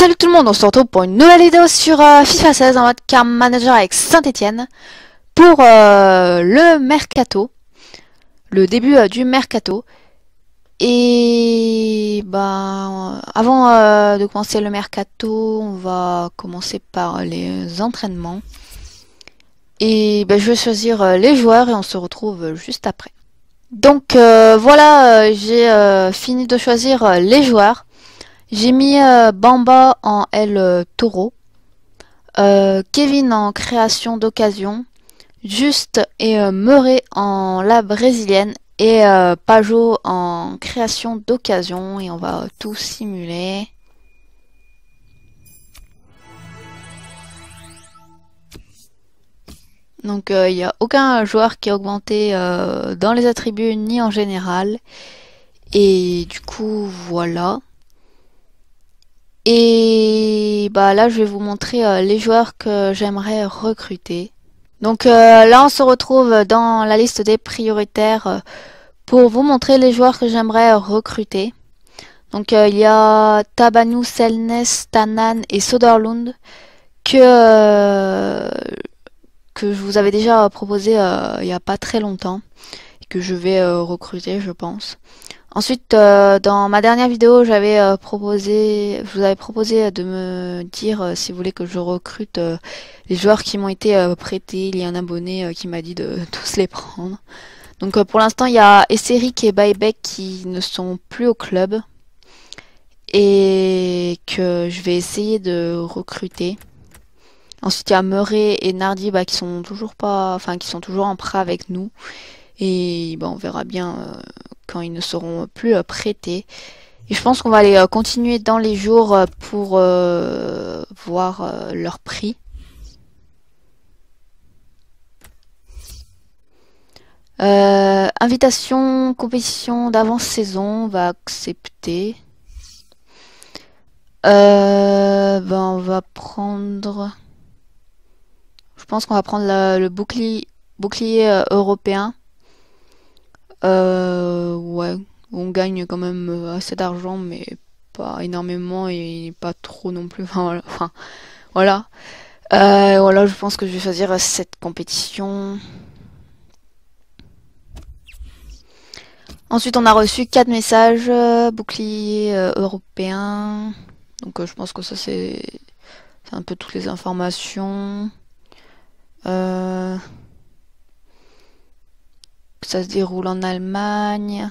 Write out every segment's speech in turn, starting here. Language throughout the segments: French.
Salut tout le monde, on se retrouve pour une nouvelle vidéo sur euh, FIFA 16 en mode Car Manager avec Saint-Etienne pour euh, le mercato, le début euh, du mercato. Et bah, avant de commencer le mercato, on va commencer par les entraînements. Et ben, je vais choisir les joueurs et on se retrouve juste après. Donc voilà, j'ai fini de choisir les joueurs. J'ai mis euh, Bamba en L euh, taureau, euh, Kevin en création d'occasion, Juste et euh, en la brésilienne et Pajo en création d'occasion et on va tout simuler. Donc il n'y a aucun joueur qui a augmenté dans les attributs ni en général. Et du coup voilà. Et bah là, je vais vous montrer euh, les joueurs que j'aimerais recruter. Donc euh, là, on se retrouve dans la liste des prioritaires euh, pour vous montrer les joueurs que j'aimerais recruter. Donc il y a Tabanu, Selness, Tanan et Soderlund que, que je vous avais déjà proposé il n'y a pas très longtemps et que je vais recruter, je pense. Ensuite, euh, dans ma dernière vidéo, j'avais euh, proposé, je vous avais proposé euh, de me dire si vous voulez que je recrute les joueurs qui m'ont été prêtés. Il y a un abonné qui m'a dit de tous les prendre. Donc pour l'instant, il y a Esseric et Baybeck qui ne sont plus au club et que je vais essayer de recruter. Ensuite, il y a Murray et Nardi bah, qui sont toujours pas, enfin qui sont toujours en prêt avec nous. Et ben, on verra bien euh, quand ils ne seront plus euh, prêtés. Et je pense qu'on va aller euh, continuer dans les jours pour voir leur prix. invitation, compétition d'avant-saison, on va accepter. ben on va prendre... Je pense qu'on va prendre le bouclier, bouclier européen. Euh, ouais, on gagne quand même euh, assez d'argent, mais pas énormément et pas trop non plus. Enfin, voilà. Euh, voilà. je pense que je vais choisir euh, cette compétition. Ensuite, on a reçu 4 messages bouclier européen. Donc, je pense que ça, c'est un peu toutes les informations. Euh que ça se déroule en Allemagne,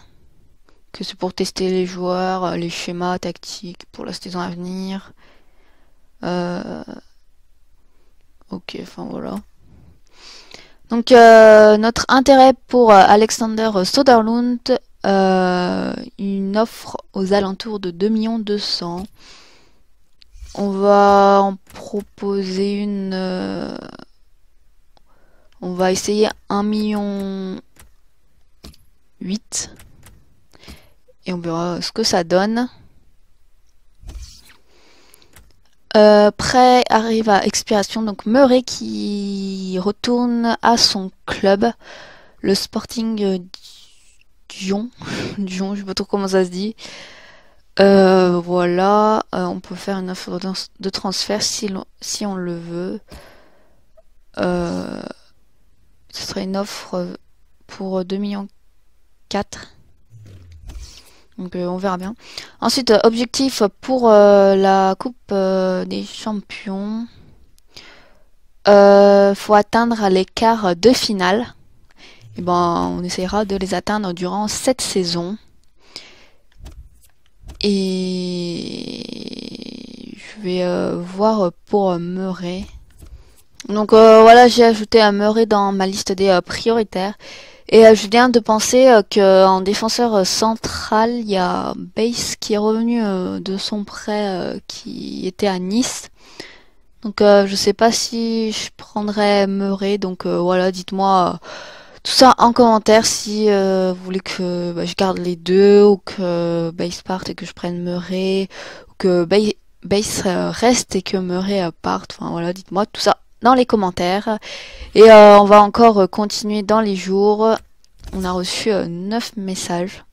que c'est pour tester les joueurs, euh, les schémas tactiques pour la saison à venir. Euh, ok, enfin voilà. Donc euh, notre intérêt pour euh, Alexander Soderlund, euh, une offre aux alentours de 2 200 On va en proposer une... on va essayer 1 million 8. Et on verra ce que ça donne. Euh, prêt arrive à expiration, donc Murray qui retourne à son club, le Sporting Dion, Dion, je sais pas trop comment ça se dit. Euh, voilà, euh, on peut faire une offre de transfert si, si on le veut. ce serait une offre pour 2 millions 4. Donc euh, on verra bien. Ensuite, euh, objectif pour euh, la Coupe des Champions. faut atteindre les quarts de finale. Et eh ben, on essaiera de les atteindre durant cette saison. Et je vais voir pour Murray. Donc voilà, j'ai ajouté un Murray dans ma liste des prioritaires. Et euh, Julien je viens de penser euh, qu'en euh, défenseur central, il y a Base qui est revenu de son prêt qui était à Nice. Donc je sais pas si je prendrais Murray. Donc voilà, dites-moi tout ça en commentaire si vous voulez que bah, je garde les deux ou que Base parte et que je prenne Murray ou que Base reste et que Murray parte. Enfin voilà, dites-moi tout ça dans les commentaires. Et euh, on va encore euh, continuer dans les jours. On a reçu euh, neuf 9 messages.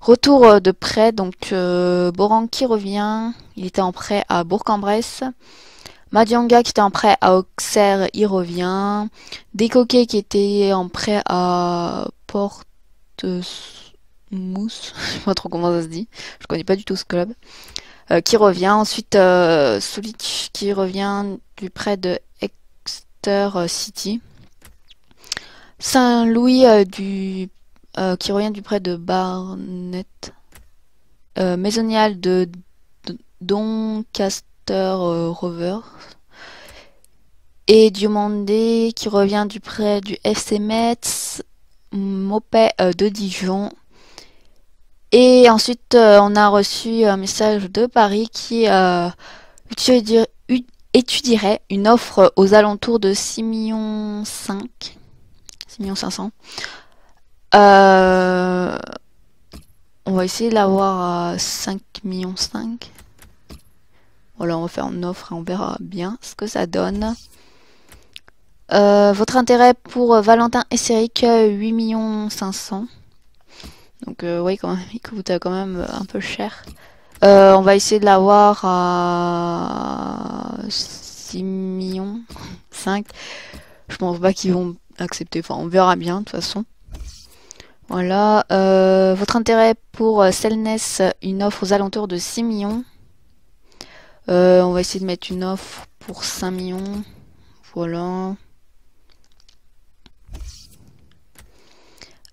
Retour de prêt, donc Boran qui revient. Il était en prêt à Bourg-en-Bresse. Madianga qui était en prêt à Auxerre, il revient. Décoquet qui était en prêt à Porte Mousse. Je sais pas trop comment ça se dit. Je connais pas du tout ce club. qui revient. Ensuite, Soulik qui revient du prêt de euh, City. Saint Louis euh, du euh, qui revient du près de Barnet. Maisonial de Doncaster Rover et Diomandé qui revient du près du FC Metz, Mopet de Dijon. Et ensuite, on a reçu un message de Paris qui euh, dirais, une offre aux alentours de 6 millions 5 6 millions 500 euh, on va essayer de l'avoir à euh, 5 millions 5 voilà on va faire une offre et on verra bien ce que ça donne euh, votre intérêt pour euh, Valentin et Esseric 8 millions 500 donc oui quand même, il coûte quand même un peu cher euh, on va essayer de l'avoir à 6 millions, 5. Je pense pas qu'ils vont accepter. Enfin, on verra bien de toute façon. Voilà. Euh, votre intérêt pour euh, Selness, une offre aux alentours de 6 millions. on va essayer de mettre une offre pour 5 millions. Voilà.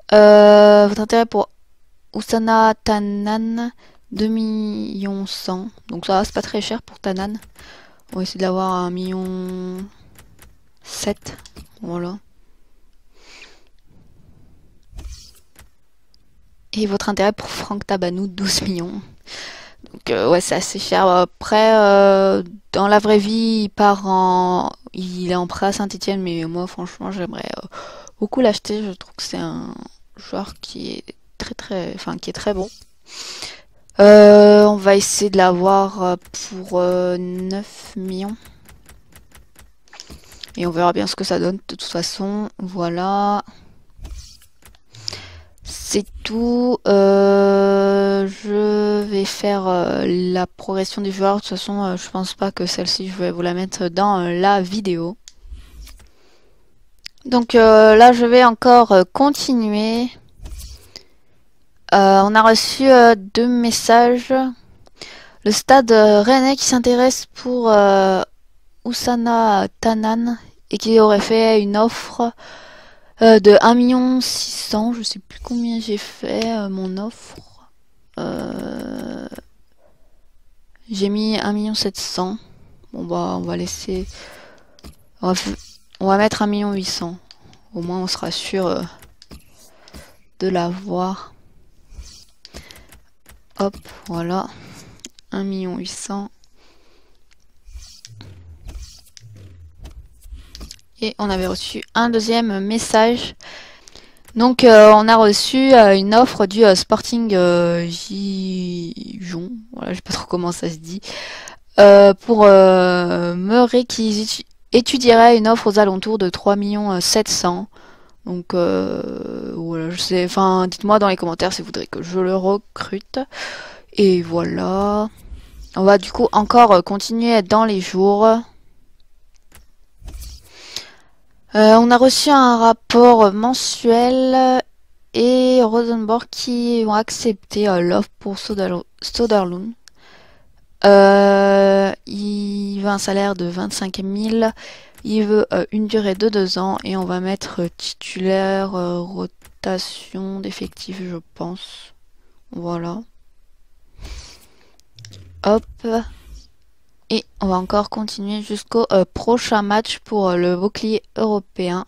votre intérêt pour Usana Tanan, 2 millions 100. Donc ça c'est pas très cher pour Tanan. On va essayer d'avoir 1 million 7. Voilà. Et votre intérêt pour Franck Tabanou, 12 millions. Donc euh, ouais, c'est assez cher. Après, euh, dans la vraie vie, il part en... Il est en prêt à Saint-Etienne, mais moi, franchement, j'aimerais euh, beaucoup l'acheter. Je trouve que c'est un joueur qui est très très... Enfin, qui est très bon. Euh, on va essayer de l'avoir euh, pour 9 euh, millions. Et on verra bien ce que ça donne de toute façon. Voilà. C'est tout. je vais faire la progression des joueurs. De toute façon, je pense pas que celle-ci, je vais vous la mettre dans la vidéo. Donc là, je vais encore continuer. Euh, on a reçu euh, deux messages. Le stade euh, René qui s'intéresse pour Usana Tanan et qui aurait fait une offre de 1 million 600. Je sais plus combien j'ai fait mon offre. j'ai mis 1 million 700. Bon bah on va laisser... On va, mettre 1 million 800. Au moins on sera sûr de l'avoir. Hop, voilà. 1 800 Et on avait reçu un deuxième message. Donc euh, on a reçu euh, une offre du euh, Sporting Gijon, voilà, je sais pas trop comment ça se dit, pour me qui étudierait une offre aux alentours de 3 700 donc euh, je sais. Enfin, dites-moi dans les commentaires si vous voudrez que je le recrute. Et voilà. On va du coup encore euh, continuer dans les jours. Euh, on a reçu un rapport mensuel et Rosenborg qui ont accepté l'offre pour Soderlund. il veut un salaire de 25 000 il veut euh, une durée de deux ans et on va mettre euh, titulaire, euh, rotation d'effectifs, je pense. Voilà. Hop. Et on va encore continuer jusqu'au prochain match pour le bouclier européen.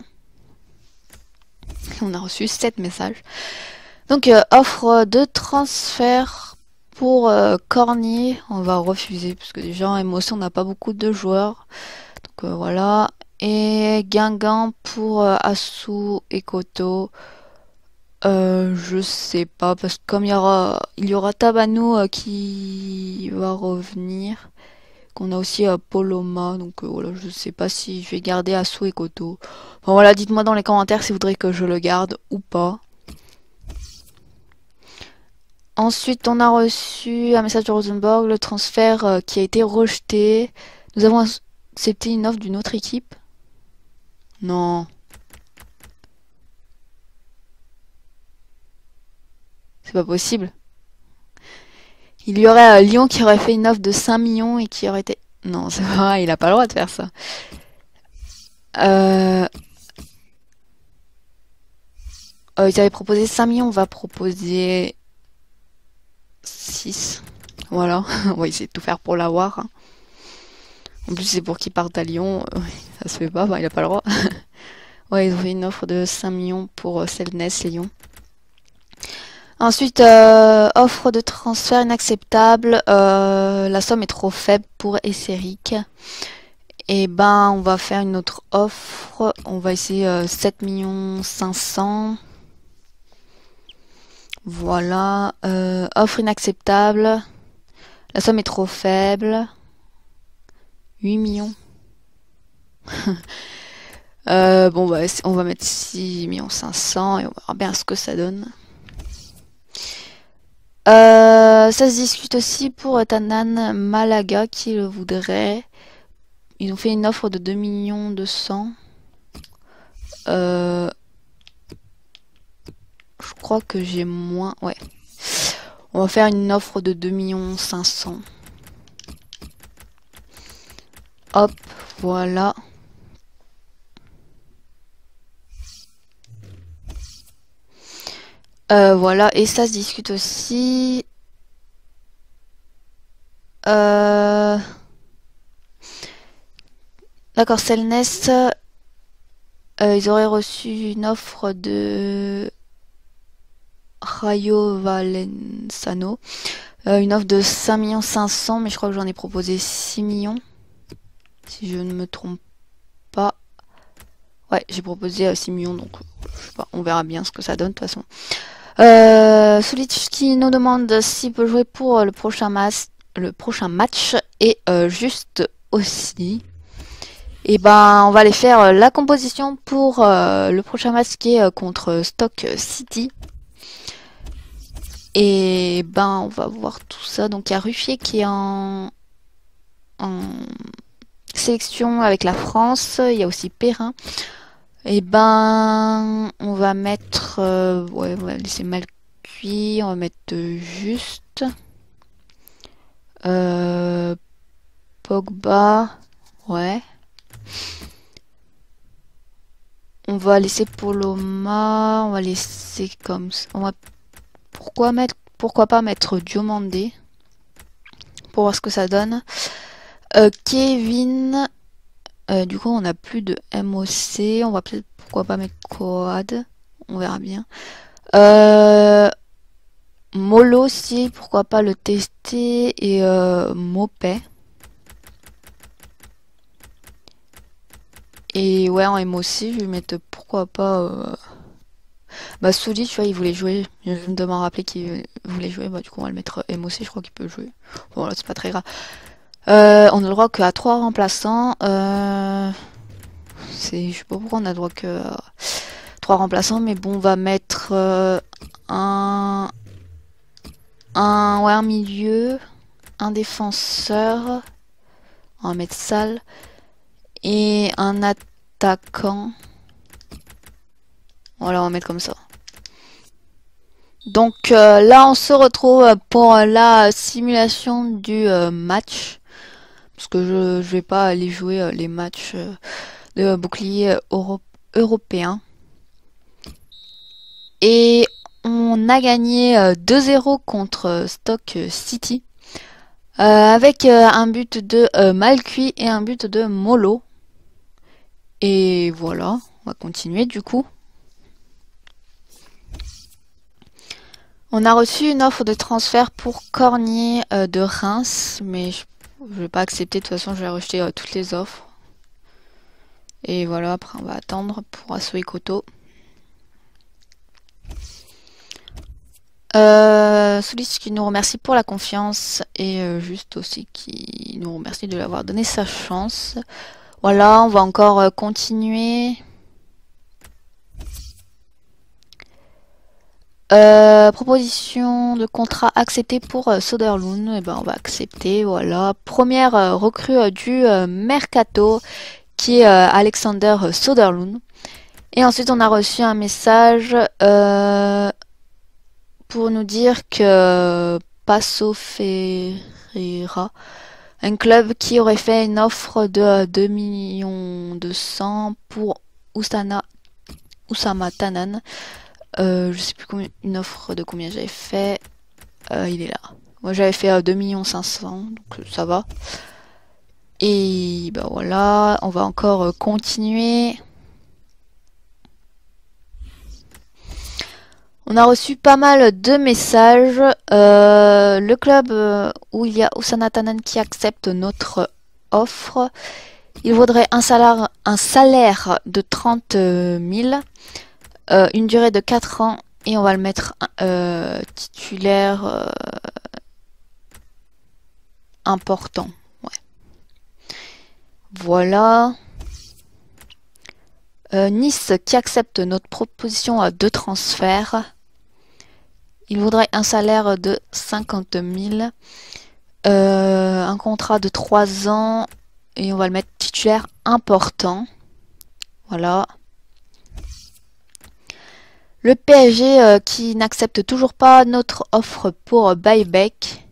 On a reçu sept messages. Donc offre de transfert pour Corny. On va refuser parce que déjà en on n'a pas beaucoup de joueurs. Euh, voilà. Et Guingamp pour Asu euh, Assou et Koto. Euh, je sais pas, parce que comme il y aura, il y aura Tabano qui va revenir, qu'on a aussi Poloma, donc voilà, je sais pas si je vais garder Assou et Koto. voilà, dites-moi dans les commentaires si vous voudrez que je le garde ou pas. Ensuite, on a reçu un message de Rosenborg, le transfert qui a été rejeté. Nous avons c'était une offre d'une autre équipe Non. C'est pas possible. Il y aurait un euh, Lyon qui aurait fait une offre de 5 millions et qui aurait été... Non, c'est vrai, il a pas le droit de faire ça. Euh... Euh, proposé 5 millions, on va proposer 6. Voilà, on va essayer de tout faire pour l'avoir. Hein. En plus, c'est pour qu'il parte à Lyon. ça se fait pas, il a pas le droit. ouais, ils ont fait une offre de 5 millions pour euh, Selnes Lyon. Ensuite, euh, offre de transfert inacceptable. Euh, la somme est trop faible pour Esseric. Et eh ben, on va faire une autre offre. On va essayer 7 millions 500. Voilà. offre inacceptable. La somme est trop faible. 8 millions. Euh, bon, bah, on va mettre 6 millions 500 et on verra bien ce que ça donne. Euh, ça se discute aussi pour Tanan Malaga qui le voudrait. Ils ont fait une offre de 2 millions 200. Euh, je crois que j'ai moins... Ouais. On va faire une offre de 2 millions 500. Hop, voilà. Euh, voilà, et ça se discute aussi. Euh... D'accord, Celnest, euh, ils auraient reçu une offre de Rayo Valenzano, euh, une offre de 5 500 000, mais je crois que j'en ai proposé 6 millions. Si je ne me trompe pas. Ouais, j'ai proposé 6 millions, donc on verra bien ce que ça donne de toute façon. Euh, qui nous demande s'il peut jouer pour euh, le prochain, match et euh, juste aussi. Et eh ben, on va aller faire euh, la composition pour le prochain match qui est contre Stock City. Et ben, on va voir tout ça. Donc, il y a Ruffier qui est en... en sélection avec la France, il y a aussi Perrin. Et eh ben, on va mettre, euh, ouais, on va laisser mal cuit, on va mettre euh, juste euh, Pogba, ouais. On va laisser Poloma, on va laisser comme, on va pourquoi mettre, pourquoi pas mettre Diomandé pour voir ce que ça donne. Euh, Kevin, euh, du coup on n'a plus de MOC, on va peut-être pourquoi pas mettre Quad, on verra bien. Euh, Molo aussi, pourquoi pas le tester et euh, Mopé. Et ouais en MOC je vais mettre pourquoi pas... Euh... Bah Souli tu vois il voulait jouer, je me demande à rappeler qu'il voulait jouer, bah du coup on va le mettre MOC je crois qu'il peut jouer. Bon là c'est pas très grave. Euh, on a le droit qu'à 3 remplaçants. Euh... Je sais pas pourquoi on a le droit que à euh, 3 remplaçants, mais bon, on va mettre euh, un... Un, milieu, un défenseur, on va mettre sale, et un attaquant. Voilà, on va mettre comme ça. Donc là, on se retrouve pour la simulation du match parce que je ne vais pas aller jouer euh, les matchs euh, de bouclier européen. Et on a gagné 2-0 euh, contre Stock City. avec un but de Malcuit et un but de Molo. Et voilà, on va continuer du coup. On a reçu une offre de transfert pour Cornier de Reims, mais je je vais pas accepter, de toute façon je vais rejeter euh, toutes les offres. Et voilà, après on va attendre pour Asso et Koto. Euh, Solis qui nous remercie pour la confiance et euh, juste aussi qui nous remercie de l'avoir donné sa chance. Voilà, on va encore euh, continuer. Euh, proposition de contrat acceptée pour euh, eh ben, on va accepter. Voilà. Première euh, recrue euh, du mercato qui est Alexander Soderloon. Et ensuite, on a reçu un message pour nous dire que Passo Ferreira, un club qui aurait fait une offre de 2 millions pour Ousana Usama Tanan. Euh, je sais plus combien, une offre de combien j'avais fait. Euh, il est là. Moi j'avais fait 2 euh, 500 donc ça va. Et bah voilà, on va encore continuer. On a reçu pas mal de messages. le club où il y a Osana Tanan qui accepte notre offre, il vaudrait un salaire, un salaire de 30 000. Euh, une durée de 4 euh, euh, ans et on va le mettre titulaire important. Voilà. nice qui accepte notre proposition de transfert. Il voudrait un salaire de 50 000. un contrat de 3 ans. Et on va le mettre titulaire important. Voilà. Le PSG euh, qui n'accepte toujours pas notre offre pour buyback.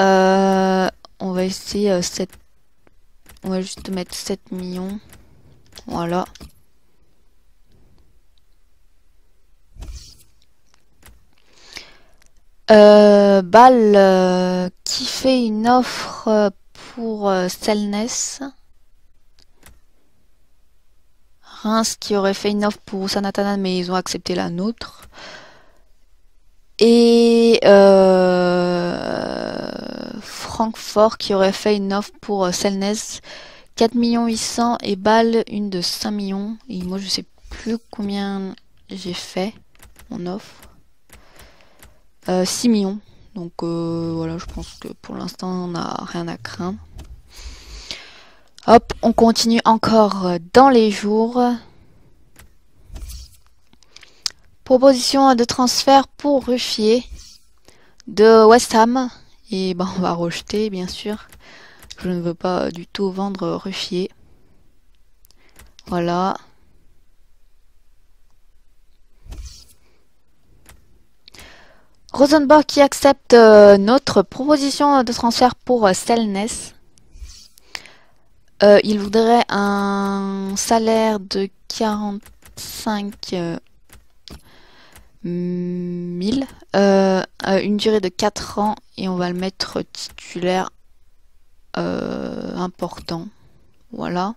Euh, on va essayer euh, On va juste mettre 7 millions. Voilà. Euh, Ball qui fait une offre pour Sellness qui aurait fait une offre pour Sanatana, mais ils ont accepté la nôtre. Et euh, Francfort qui aurait fait une offre pour euh, Selnez. 4 millions 800 et Bâle une de 5 millions. Et moi je sais plus combien j'ai fait mon offre. 6 euh, millions. Donc voilà, je pense que pour l'instant on n'a rien à craindre. Hop, on continue encore dans les jours. Proposition de transfert pour Ruffier de West Ham. Et ben, on va rejeter, bien sûr. Je ne veux pas du tout vendre Ruffier. Voilà. Rosenborg qui accepte euh, notre proposition de transfert pour euh, Stelness. Euh, il voudrait un salaire de 45 000, euh, euh, une durée de 4 ans et on va le mettre titulaire important. Voilà.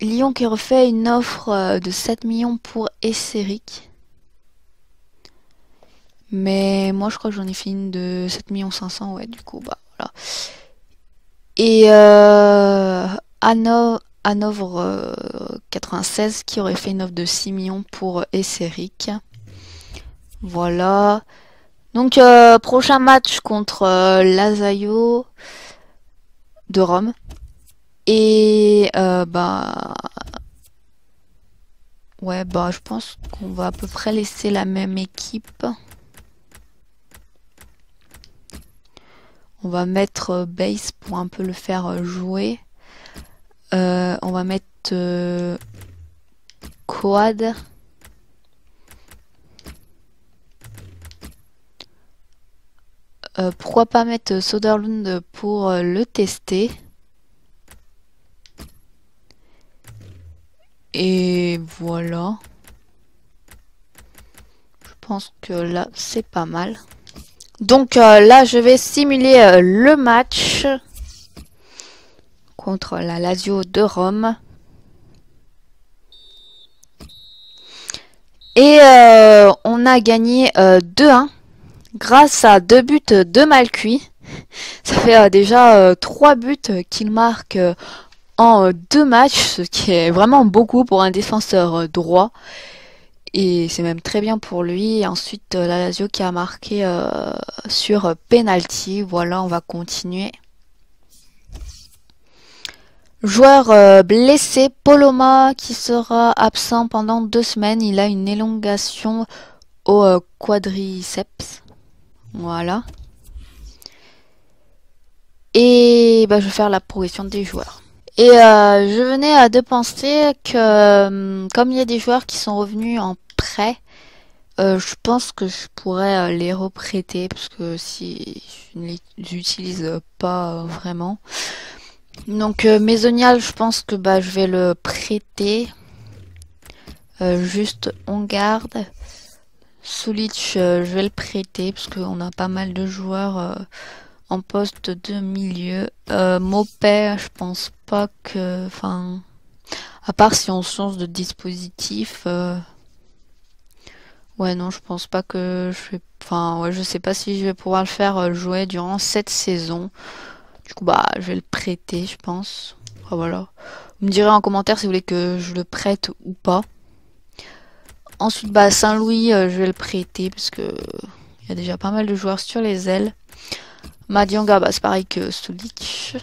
Lyon qui refait une offre de 7 millions pour Esseric. Mais moi, je crois que j'en ai fait une de 7 500 ouais, du coup, bah voilà. Et euh, Hanovre, 96 euh, qui aurait fait une offre de 6 millions pour Esseric. Voilà. Donc, euh, prochain match contre euh, Lazaio de Rome. Et bah. Ouais, bah, je pense qu'on va à peu près laisser la même équipe. On va mettre euh, base pour un peu le faire euh, jouer. Euh, on va mettre quad. pourquoi pas mettre Soderlund pour le tester Et voilà. Je pense que là, c'est pas mal. Donc euh, là, je vais simuler euh, le match contre la Lazio de Rome. Et euh, on a gagné 2-1 grâce à deux buts de Malcuit. Ça fait déjà trois buts qu'il marque en deux matchs, ce qui est vraiment beaucoup pour un défenseur droit et c'est même très bien pour lui. ensuite, euh, la Lazio qui a marqué euh, sur euh, penalty. Voilà, on va continuer. Joueur blessé, Poloma qui sera absent pendant deux semaines. Il a une élongation au quadriceps. Voilà. Et bah, je vais faire la progression des joueurs. Et je venais à de penser que comme il y a des joueurs qui sont revenus en euh, je pense que je pourrais euh, les reprêter parce que si je ne les utilise pas euh, vraiment. Donc maisonial je pense que bah, je vais le prêter. juste on garde. Soulich, je vais le prêter parce qu'on a pas mal de joueurs en poste de milieu. Mopé, je pense pas que... Enfin, à part si on change de dispositif... Ouais, non, je pense pas que je vais... Enfin, ouais, je sais pas si je vais pouvoir le faire euh, jouer durant cette saison. Du coup, bah, je vais le prêter, je pense. voilà. Vous me direz en commentaire si vous voulez que je le prête ou pas. Ensuite, bah, Saint-Louis, euh, je vais le prêter parce que euh, il y a déjà pas mal de joueurs sur les ailes. Madianga, bah, c'est pareil que Stulic.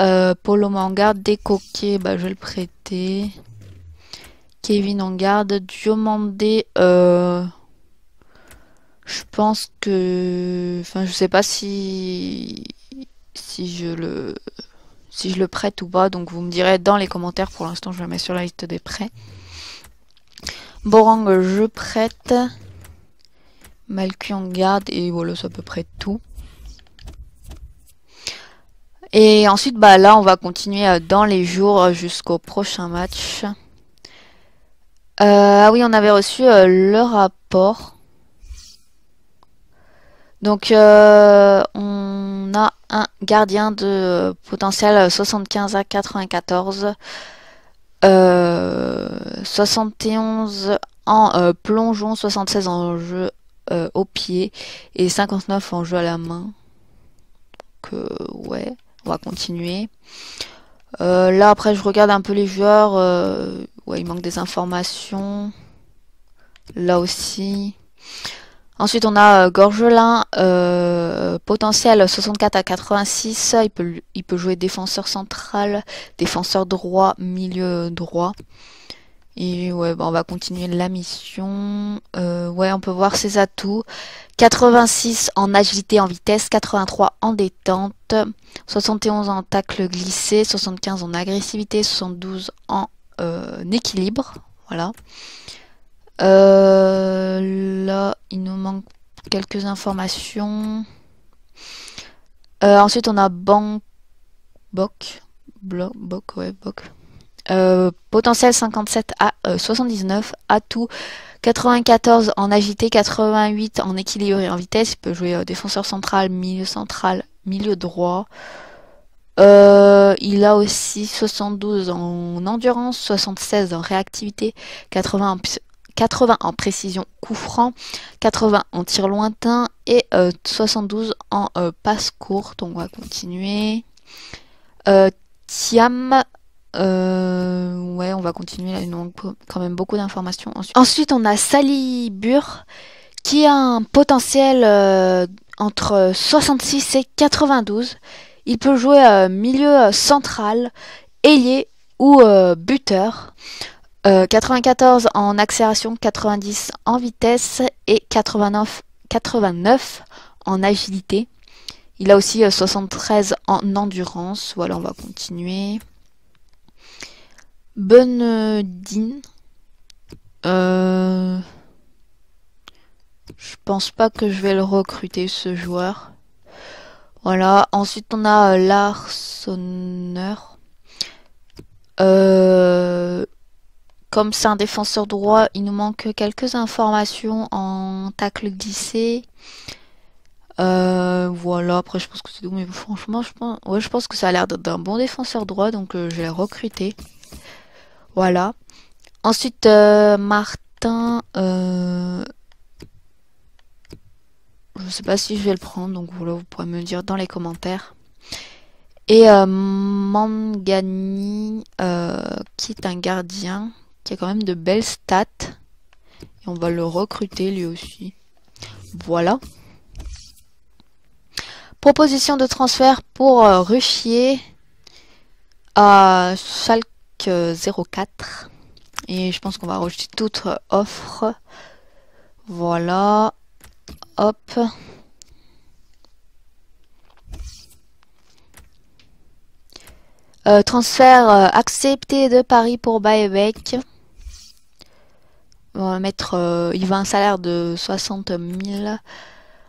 Euh, Polo Manga, Décoquet, bah, je vais le prêter. Kevin en garde. Diomandé, euh, je pense que, enfin, je sais pas si si je le si je le prête ou pas. Donc vous me direz dans les commentaires. Pour l'instant, je le mets sur la liste des prêts. Borang, je prête. Malcu en garde et voilà, c'est à peu près tout. Et ensuite, bah là, on va continuer euh, dans les jours euh, jusqu'au prochain match. Euh, ah oui, on avait reçu euh, le rapport. Donc euh, on a un gardien de potentiel 75 à 94, 71 en plongeon, 76 en jeu au pied et 59 en jeu à la main. Donc ouais, on va continuer. Euh, là, après, je regarde un peu les joueurs. Euh, il manque des informations. Là aussi. Ensuite, on a euh, Gorgelin, potentiel 64 à 86. Il peut, il peut jouer défenseur central, défenseur droit, milieu droit. Et ouais, bah, on va continuer la mission. Euh, ouais, on peut voir ses atouts. 86 en agilité en vitesse, 83 en détente, 71 en tacle glissé, 75 en agressivité, 72 en euh, équilibre. Voilà. Euh, là, il nous manque quelques informations. ensuite, on a Bank... Boc... Bloc... ouais, Boc. Euh, potentiel 57 à 79, atout 94 en agité, 88 en équilibre et en vitesse. Il peut jouer euh, défenseur central, milieu central, milieu droit. Euh, il a aussi 72 en endurance, 76 en réactivité, 80 en, précision coup franc, 80 en tir lointain et 72 en passe courte On va continuer. Tiam euh, ouais, on va continuer il nous manque quand même beaucoup d'informations. Ensuite, on a Sally Burr qui a un potentiel euh, entre 66 et 92. Il peut jouer euh, milieu central, ailier ou buteur. 94 en accélération, 90 en vitesse et 89, 89 en agilité. Il a aussi 73 en endurance. Voilà, on va continuer bonne euh, Je pense pas que je vais le recruter, ce joueur. Voilà. Ensuite, on a euh, euh Comme c'est un défenseur droit, il nous manque quelques informations en tacle glissé. Euh, voilà, après je pense que c'est doux, mais franchement, je pense, ouais, je pense que ça a l'air d'un bon défenseur droit, donc je vais recruter. Voilà. Ensuite, euh, Martin... Je euh, Je sais pas si je vais le prendre, donc voilà, vous pourrez me le dire dans les commentaires. Et euh, Mangani, qui est un gardien, qui a quand même de belles stats. Et on va le recruter lui aussi. Voilà. Proposition de transfert pour Ruffier à Schalke 04 euh, et je pense qu'on va rejeter toute offre voilà hop euh, transfert euh, accepté de Paris pour Baebec. On va mettre, il va un salaire de 60 000,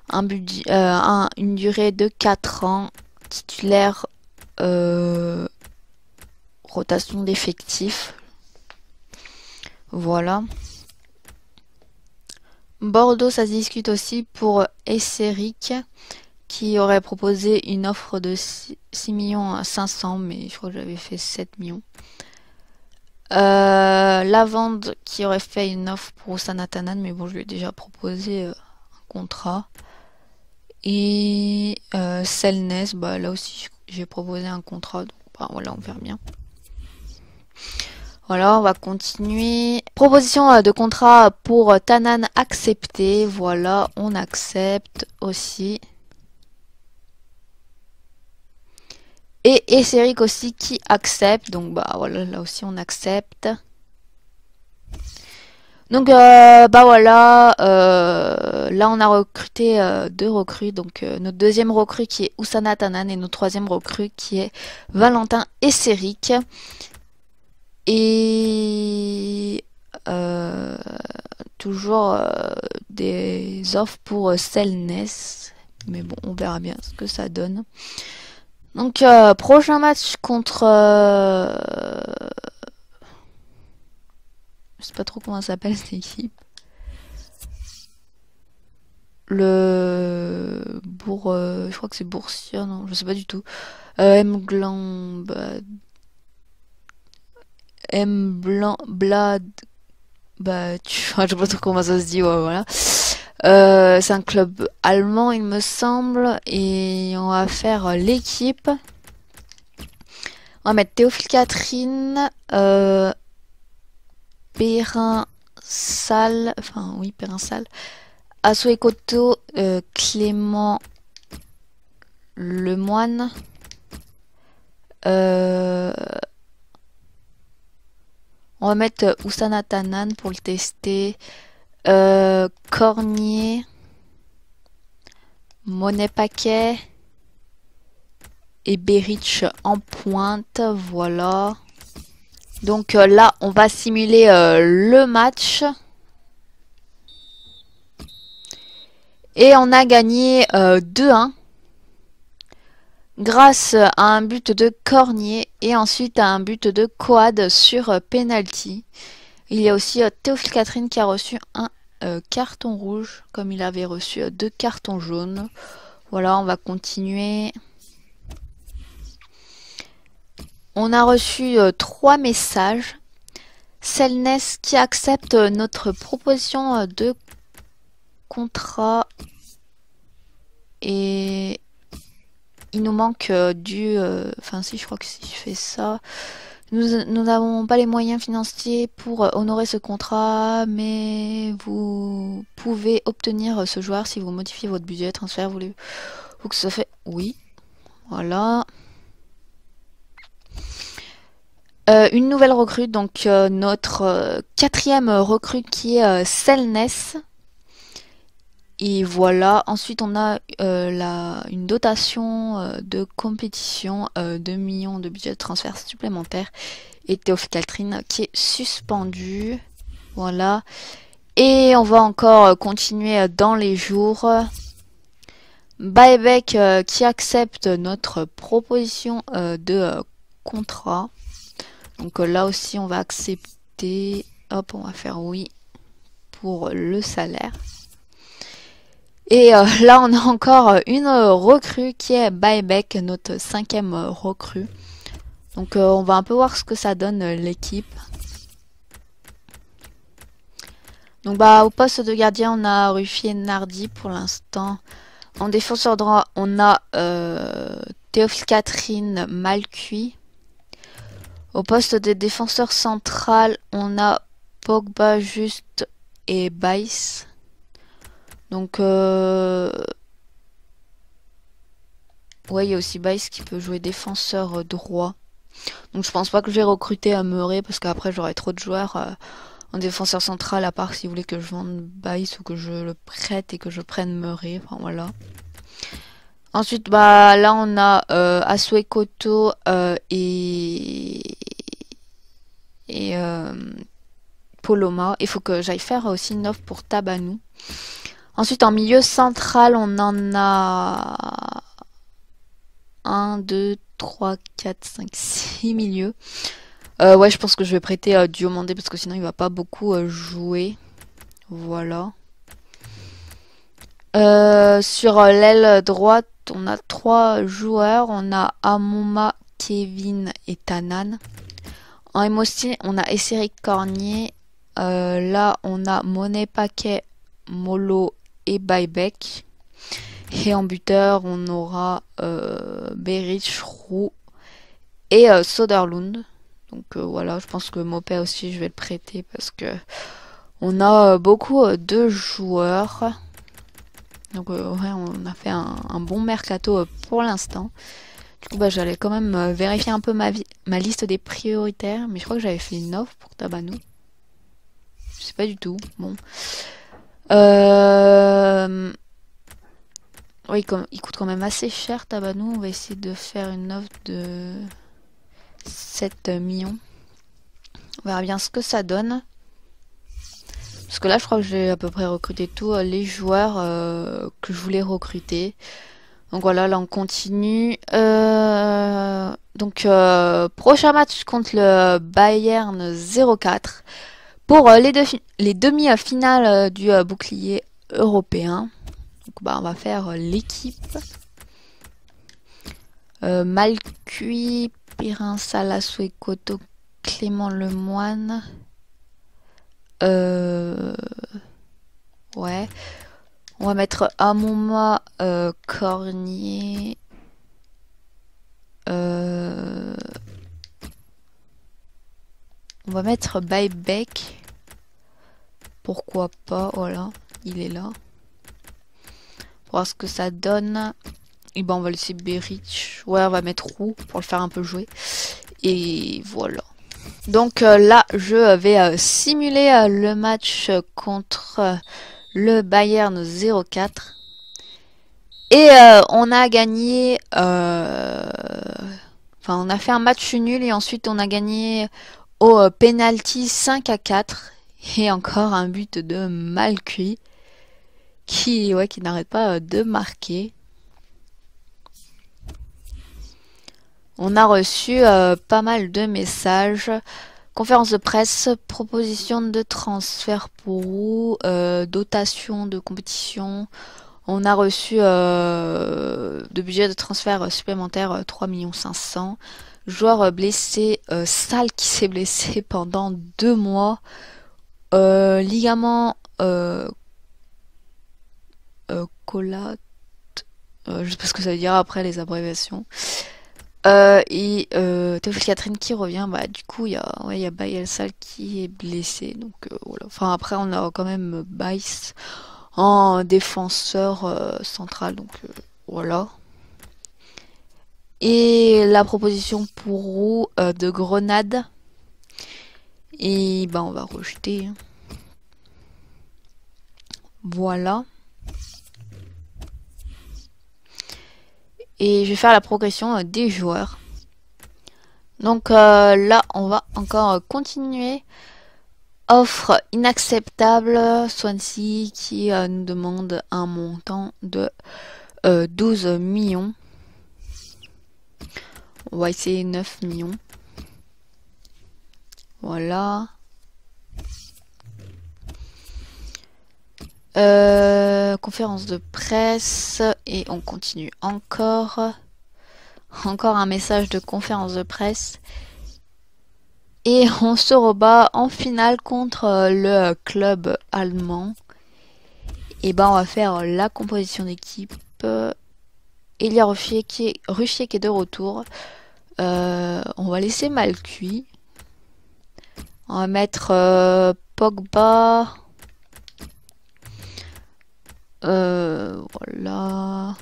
un budget, à une durée de 4 ans, titulaire rotation d'effectifs. Voilà. Bordeaux, ça se discute aussi pour Esseric qui aurait proposé une offre de 6 millions 500, mais je crois que j'avais fait 7 millions. Euh, Lavande qui aurait fait une offre pour Sanatanan, mais bon, je lui ai déjà proposé euh, un contrat. Et euh, bah, là aussi j'ai proposé un contrat, donc bah, voilà, on verra bien. Voilà, on va continuer. Proposition euh, de contrat pour euh, Tanan acceptée. Voilà, on accepte aussi. Et Esseric aussi qui accepte. Donc bah voilà, là aussi on accepte. Donc euh, bah voilà, là on a recruté deux recrues, donc notre deuxième recrue qui est Oussana Tanan et notre troisième recrue qui est Valentin Esseric et euh, toujours euh, des offres pour euh, Selness. Mais bon, on verra bien ce que ça donne. Donc, prochain match contre. Je sais pas trop comment s'appelle cette équipe. Le. Bourg. Je crois que c'est Boursier, non Je sais pas du tout. M. M. Blanc, Blad, bah, je sais pas trop comment ça se dit, voilà. Euh, c'est un club allemand, il me semble, et on va faire l'équipe. On va mettre Théophile Catherine, euh, Perrin Salle, enfin oui, Perrin Sal Asso et euh, Clément Lemoine, euh, on va mettre Oussana euh, pour le tester. Euh, cornier. Monet Paquet. Et Berich en pointe. Voilà. Donc euh, là, on va simuler le match. Et on a gagné 2-1 grâce à un but de Cornier et ensuite à un but de quad sur penalty. Il y a aussi euh, Théophile Catherine qui a reçu un euh, carton rouge, comme il avait reçu euh, deux cartons jaunes. Voilà, on va continuer. On a reçu trois messages. Selnes qui accepte notre proposition de contrat et il nous manque euh, du... Euh, enfin si, je crois que si je fais ça... Nous n'avons pas les moyens financiers pour euh, honorer ce contrat, mais vous pouvez obtenir ce joueur si vous modifiez votre budget de transfert. Vous, que ça fait... Oui. Voilà. une nouvelle recrue, donc notre quatrième recrue qui est Selness. Et voilà, ensuite on a euh, une dotation euh, de compétition, euh, 2 millions de budget de transfert supplémentaire, et Théophile Catherine qui est suspendue. Voilà. Et on va encore euh, continuer dans les jours. Baebek qui accepte notre proposition de contrat. Donc là aussi on va accepter. Hop, on va faire oui pour le salaire. Et euh, là, on a encore euh, une euh, recrue qui est Baebek, notre cinquième recrue. Donc on va un peu voir ce que ça donne l'équipe. Donc bah au poste de gardien on a Ruffier Nardi pour l'instant. En défenseur droit on a Théophile Catherine Malcuit. Au poste de défenseur central on a Pogba Juste et Baïs. Donc, euh... ouais, il y a aussi Bice qui peut jouer défenseur euh, droit. Donc, je pense pas que je vais recruter à Murray parce qu'après, j'aurai trop de joueurs euh, en défenseur central, à part si vous voulez que je vende Bice ou que je le prête et que je prenne Murray. Enfin, voilà. Ensuite, bah là, on a euh, Asuekoto Koto et. et Poloma. Il faut que j'aille faire aussi une offre pour Tabanou. Ensuite, en milieu central, on en a 1, 2, 3, 4, 5, 6 milieux. Euh, ouais, je pense que je vais prêter du euh, Diomandé parce que sinon il va pas beaucoup euh, jouer. Voilà. sur l'aile droite, on a trois joueurs. On a Amoma, Kevin et Tanan. En MOC, on a Esseric Cornier. là, on a Monet Paquet, Molo et Et en buteur, on aura euh, Berich, Roux et euh, Soderlund. Donc euh, voilà, je pense que Mopé aussi, je vais le prêter parce que on a beaucoup de joueurs. Donc ouais, on a fait un, bon mercato pour l'instant. Du coup, bah, j'allais quand même vérifier un peu ma, ma liste des prioritaires. Mais je crois que j'avais fait une offre pour tabano Je sais pas du tout. Bon. Euh... Oui, il coûte quand même assez cher, Tabanou. On va essayer de faire une offre de 7 millions. On verra bien ce que ça donne. Parce que là, je crois que j'ai à peu près recruté tous euh, les joueurs euh, que je voulais recruter. Donc voilà, là on continue. Euh, donc prochain match contre le Bayern 04. Pour euh, les, demi-finales euh, du euh, bouclier européen, bah, on va faire l'équipe. Euh, Malcuit, Pirin Salasso et Clément Lemoine. Ouais. On va mettre Amoma, Cornier. On va mettre Baybeck. Pourquoi pas, voilà, il est là. voir ce que ça donne. Et eh ben on va laisser Berich. Ouais, on va mettre roux pour le faire un peu jouer. Et voilà. Donc euh, là, je vais euh, simuler euh, le match contre le Bayern 0-4. Et on a gagné... Enfin, on a fait un match nul et ensuite on a gagné au penalty 5 à 4. Et encore un but de mal qui, qui n'arrête pas euh, de marquer. On a reçu euh, pas mal de messages. Conférence de presse, proposition de transfert pour vous, euh, dotation de compétition. On a reçu de budget de transfert supplémentaire 3 500 000. Joueur blessé, sale qui s'est blessé pendant deux mois. Euh, ligament euh, euh, collate, euh, je sais pas ce que ça veut dire après les abréviations. Euh, et Théophile Catherine qui revient, bah du coup il y a, ouais, y a qui est blessé, donc voilà. Enfin après on a quand même Baïs en défenseur central, donc voilà. Et la proposition pour Roux de Grenade. Et ben on va rejeter. Hein. Voilà. Et je vais faire la progression euh, des joueurs. Donc euh, là, on va encore euh, continuer. Offre inacceptable, Swansea qui nous demande un montant de 12 millions. On va essayer 9 millions. Voilà. Euh, conférence de presse. Et on continue encore. Encore un message de conférence de presse. Et on se rebat en finale contre le club allemand. Et ben on va faire la composition d'équipe. Il y a Ruffier qui est, qui est de retour. Euh, on va laisser Malcuit. On va mettre euh, Pogba. Euh, voilà.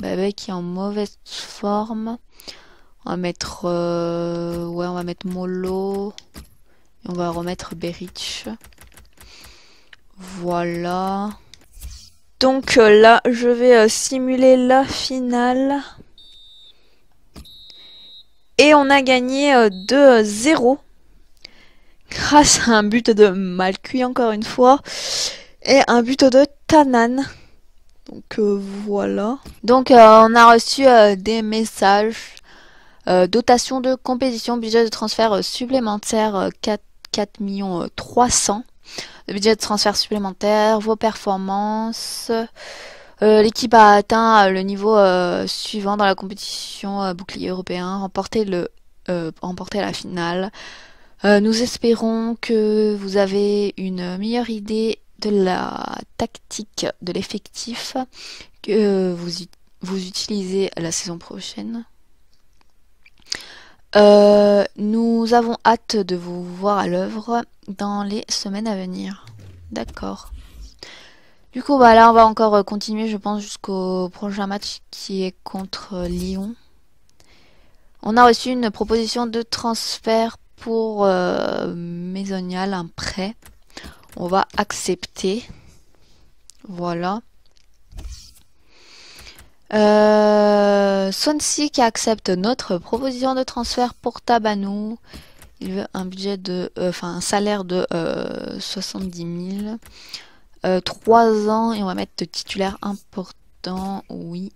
Bébé qui est en mauvaise forme. On va mettre... Euh, ouais, on va mettre Molo. Et on va remettre Berich. Voilà. Donc là, je vais simuler la finale. Et on a gagné 2-0 grâce à un but de Malcuit encore une fois et un but de Tanan. Donc euh, voilà. Donc euh, on a reçu euh, des messages. dotation de compétition, budget de transfert supplémentaire 4, millions 300. Le budget de transfert supplémentaire, vos performances. L'équipe a atteint le niveau suivant dans la compétition bouclier européen, remporté, le, remporté la finale. Euh, nous espérons que vous avez une meilleure idée de la tactique de l'effectif que vous, vous utilisez la saison prochaine. Euh, nous avons hâte de vous voir à l'œuvre dans les semaines à venir. D'accord. Du coup, bah là, on va encore continuer, je pense, jusqu'au prochain match qui est contre Lyon. On a reçu une proposition de transfert pour euh, Maisonial un prêt. On va accepter. Voilà. Euh, qui accepte notre proposition de transfert pour Tabanou. Il veut un budget de, euh, enfin un salaire de 70 000. 3 ans et on va mettre titulaire important. Oui.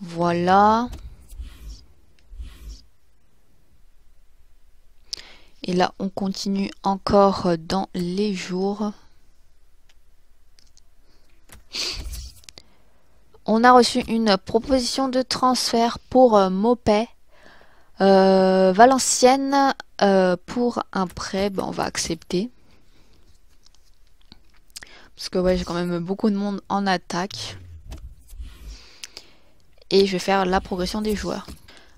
Voilà. Et là, on continue encore dans les jours. On a reçu une proposition de transfert pour euh, Mopay. Euh, Valenciennes euh, pour un prêt, on va accepter. Parce que ouais, j'ai quand même beaucoup de monde en attaque. Et je vais faire la progression des joueurs.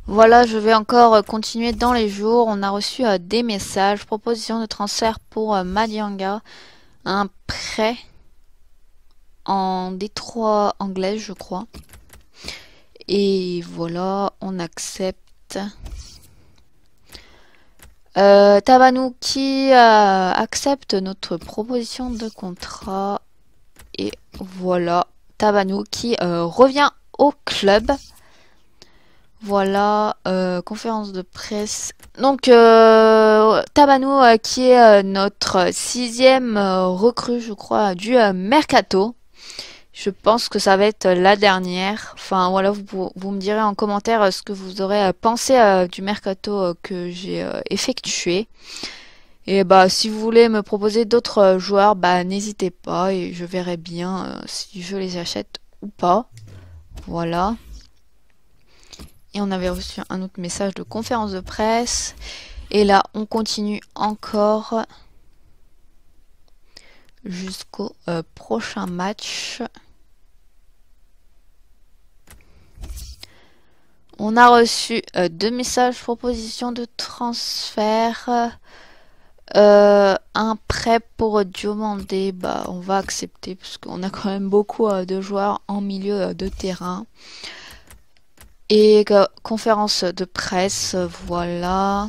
Voilà, je vais encore continuer dans les jours. On a reçu euh, des messages, Proposition de transfert pour euh, Madianga, un prêt en Détroit anglais, je crois. Et voilà, on accepte. Euh, Tabanou qui accepte notre proposition de contrat. Et voilà, Tabanou qui revient au club. Voilà, euh, conférence de presse. Donc, euh, Tabano, euh, qui est notre sixième recrue, je crois, du Mercato. Je pense que ça va être la dernière. Enfin, voilà, vous, vous me direz en commentaire ce que vous aurez pensé du Mercato que j'ai effectué. Et bah, si vous voulez me proposer d'autres joueurs, bah, n'hésitez pas et je verrai bien si je les achète ou pas. Voilà et on avait reçu un autre message de conférence de presse. Et là, on continue encore jusqu'au euh, prochain match. On a reçu euh, deux messages propositions de transfert. Euh, un prêt pour Diomandé, bah, on va accepter parce qu'on a quand même beaucoup de joueurs en milieu de terrain. Et conférence de presse, voilà.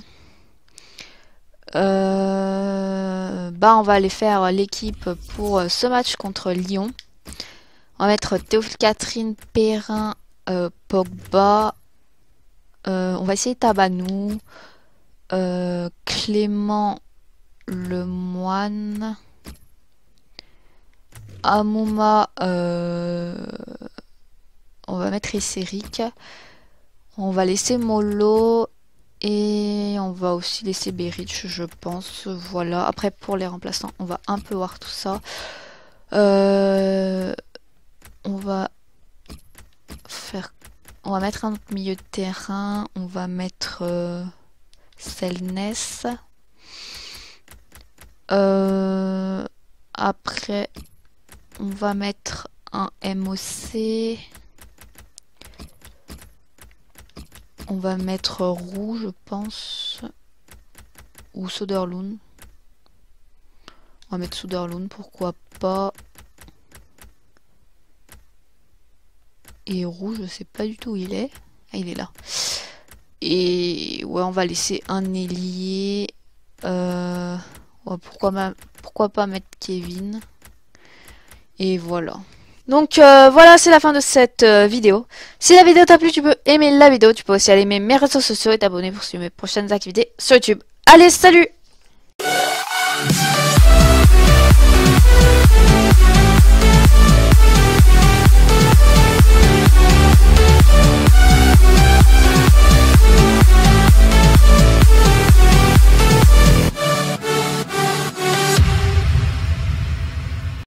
Euh, bah on va aller faire l'équipe pour ce match contre Lyon. On va mettre Théophile Catherine, Perrin, euh, Pogba. Euh, on va essayer Tabanou. Clément Lemoine. Amouma. on va mettre Esseric. On va laisser Molo et on va aussi laisser Berich, je pense. Voilà. Après, pour les remplaçants, on va un peu voir tout ça. Euh, on va faire... On va mettre un autre milieu de terrain. On va mettre euh, Selness. Euh, après, on va mettre un MOC. On va mettre rouge, je pense. Ou Soderloon. On va mettre Soderloon, pourquoi pas. Et rouge, je sais pas du tout où il est. Ah, il est là. Et ouais, on va laisser un ailier. Euh, pourquoi, pourquoi pas mettre Kevin Et voilà. Donc euh, voilà, c'est la fin de cette euh, vidéo. Si la vidéo t'a plu, tu peux aimer la vidéo, tu peux aussi aller aimer mes réseaux sociaux et t'abonner pour suivre mes prochaines activités sur YouTube. Allez, salut